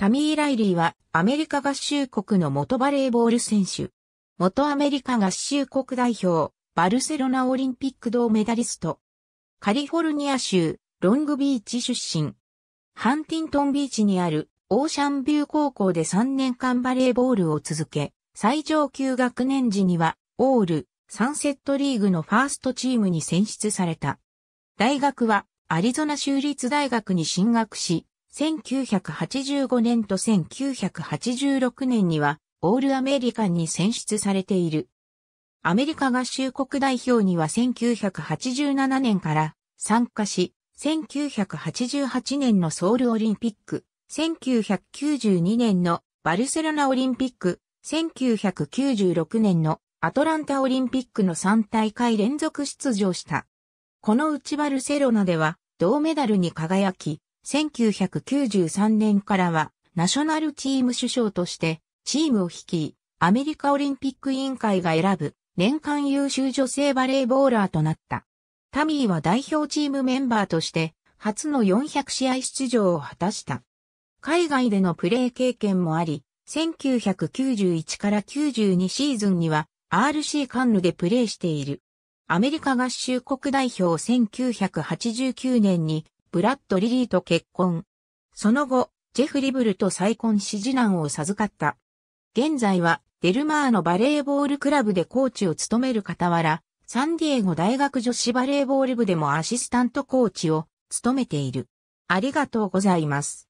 タミー・ライリーはアメリカ合衆国の元バレーボール選手。元アメリカ合衆国代表、バルセロナオリンピック銅メダリスト。カリフォルニア州、ロングビーチ出身。ハンティントンビーチにあるオーシャンビュー高校で3年間バレーボールを続け、最上級学年時にはオール、サンセットリーグのファーストチームに選出された。大学はアリゾナ州立大学に進学し、1985年と1986年にはオールアメリカンに選出されている。アメリカ合衆国代表には1987年から参加し、1988年のソウルオリンピック、1992年のバルセロナオリンピック、1996年のアトランタオリンピックの3大会連続出場した。このうちバルセロナでは銅メダルに輝き、1993年からはナショナルチーム首相としてチームを率い、アメリカオリンピック委員会が選ぶ年間優秀女性バレーボーラーとなった。タミーは代表チームメンバーとして初の400試合出場を果たした。海外でのプレー経験もあり、1991から92シーズンには RC カンヌでプレーしている。アメリカ合衆国代表1989年にブラッド・リリーと結婚。その後、ジェフ・リブルと再婚し次男を授かった。現在は、デルマーのバレーボールクラブでコーチを務める傍ら、サンディエゴ大学女子バレーボール部でもアシスタントコーチを務めている。ありがとうございます。